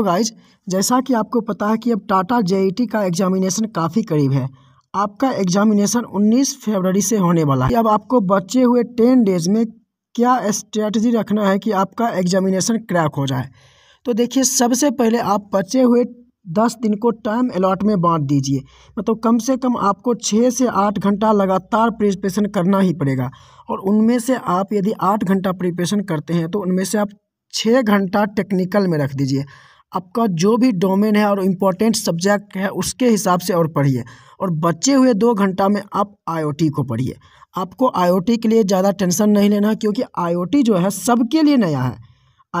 तो गाइज जैसा कि आपको पता है कि अब टाटा जे का एग्जामिनेशन काफ़ी करीब है आपका एग्जामिनेशन 19 फरवरी से होने वाला है अब आपको बचे हुए 10 डेज में क्या स्ट्रेटजी रखना है कि आपका एग्जामिनेशन क्रैक हो जाए तो देखिए सबसे पहले आप बचे हुए दस दिन को टाइम अलॉट में बांट दीजिए मतलब कम से कम आपको छः से आठ घंटा लगातार प्रिपरेशन करना ही पड़ेगा और उनमें से आप यदि आठ घंटा प्रिपरेशन करते हैं तो उनमें से आप छः घंटा टेक्निकल में रख दीजिए आपका जो भी डोमेन है और इम्पोर्टेंट सब्जेक्ट है उसके हिसाब से और पढ़िए और बचे हुए दो घंटा में आप आईओटी को पढ़िए आपको आईओटी के लिए ज़्यादा टेंशन नहीं लेना क्योंकि आईओटी जो है सबके लिए नया है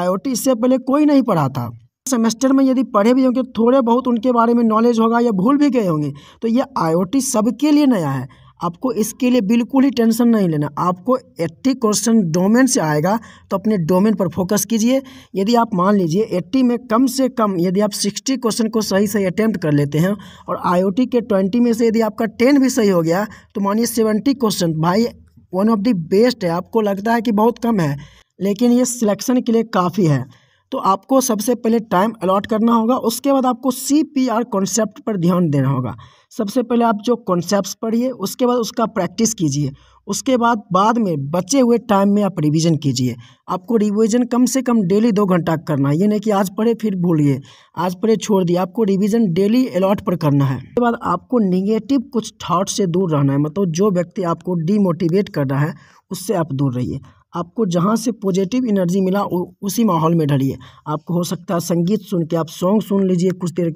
आईओटी इससे पहले कोई नहीं पढ़ाता सेमेस्टर में यदि पढ़े भी होंगे थोड़े बहुत उनके बारे में नॉलेज होगा या भूल भी गए होंगे तो ये आईओटी सबके लिए नया है आपको इसके लिए बिल्कुल ही टेंशन नहीं लेना आपको एट्टी क्वेश्चन डोमेन से आएगा तो अपने डोमेन पर फोकस कीजिए यदि आप मान लीजिए एट्टी में कम से कम यदि आप सिक्सटी क्वेश्चन को सही सही अटैम्प्ट कर लेते हैं और आई के ट्वेंटी में से यदि आपका टेन भी सही हो गया तो मानिए सेवेंटी क्वेश्चन भाई वन ऑफ द बेस्ट है आपको लगता है कि बहुत कम है लेकिन ये सिलेक्शन के लिए काफ़ी है तो आपको सबसे पहले टाइम अलॉट करना होगा उसके बाद आपको सी पी आर कॉन्सेप्ट पर ध्यान देना होगा सबसे पहले आप जो कॉन्सेप्ट पढ़िए उसके बाद उसका प्रैक्टिस कीजिए उसके बाद बाद में बचे हुए टाइम में आप रिवीजन कीजिए आपको रिवीजन कम से कम डेली दो घंटा करना है ये नहीं कि आज पढ़े फिर भूलिए आज पढ़े छोड़ दिए आपको रिवीजन डेली अलॉट पर करना है उसके बाद आपको निगेटिव कुछ थाट से दूर रहना है मतलब जो व्यक्ति आपको डीमोटिवेट कर रहा है उससे आप दूर रहिए आपको जहाँ से पॉजिटिव एनर्जी मिला उसी माहौल में ढलिए आपको हो सकता है संगीत सुन के आप सॉन्ग सुन लीजिए कुछ देर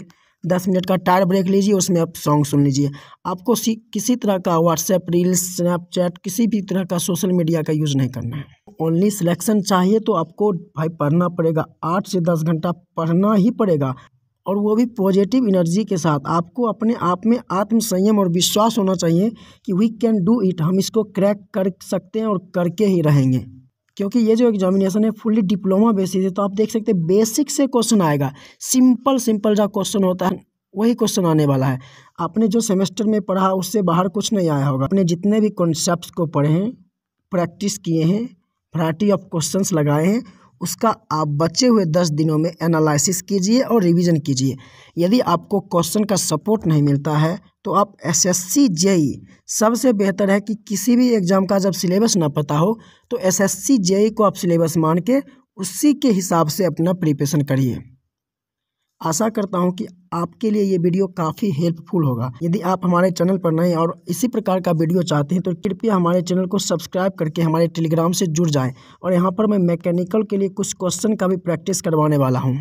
दस मिनट का टायर ब्रेक लीजिए उसमें आप सॉन्ग सुन लीजिए आपको किसी तरह का व्हाट्सएप रील्स स्नैपचैट किसी भी तरह का सोशल मीडिया का यूज़ नहीं करना है ओनली सिलेक्शन चाहिए तो आपको भाई पढ़ना पड़ेगा आठ से दस घंटा पढ़ना ही पड़ेगा और वो भी पॉजिटिव एनर्जी के साथ आपको अपने आप में आत्मसंयम और विश्वास होना चाहिए कि वी कैन डू इट हम इसको क्रैक कर सकते हैं और करके ही रहेंगे क्योंकि ये जो एग्जामिनेशन है फुल्ली डिप्लोमा बेसिस है तो आप देख सकते हैं बेसिक से क्वेश्चन आएगा सिंपल सिंपल जो क्वेश्चन होता है वही क्वेश्चन आने वाला है आपने जो सेमेस्टर में पढ़ा उससे बाहर कुछ नहीं आया होगा आपने जितने भी कॉन्सेप्ट को पढ़े हैं प्रैक्टिस किए हैं वराइटी ऑफ क्वेश्चन लगाए हैं उसका आप बचे हुए दस दिनों में एनालिसिस कीजिए और रिवीजन कीजिए यदि आपको क्वेश्चन का सपोर्ट नहीं मिलता है तो आप एस एस सी जेई सबसे बेहतर है कि किसी भी एग्ज़ाम का जब सिलेबस ना पता हो तो एस एस सी ई को आप सिलेबस मान के उसी के हिसाब से अपना प्रिपरेशन करिए आशा करता हूँ कि आपके लिए ये वीडियो काफ़ी हेल्पफुल होगा यदि आप हमारे चैनल पर नए और इसी प्रकार का वीडियो चाहते हैं तो कृपया हमारे चैनल को सब्सक्राइब करके हमारे टेलीग्राम से जुड़ जाएं और यहाँ पर मैं मैकेनिकल के लिए कुछ क्वेश्चन का भी प्रैक्टिस करवाने वाला हूँ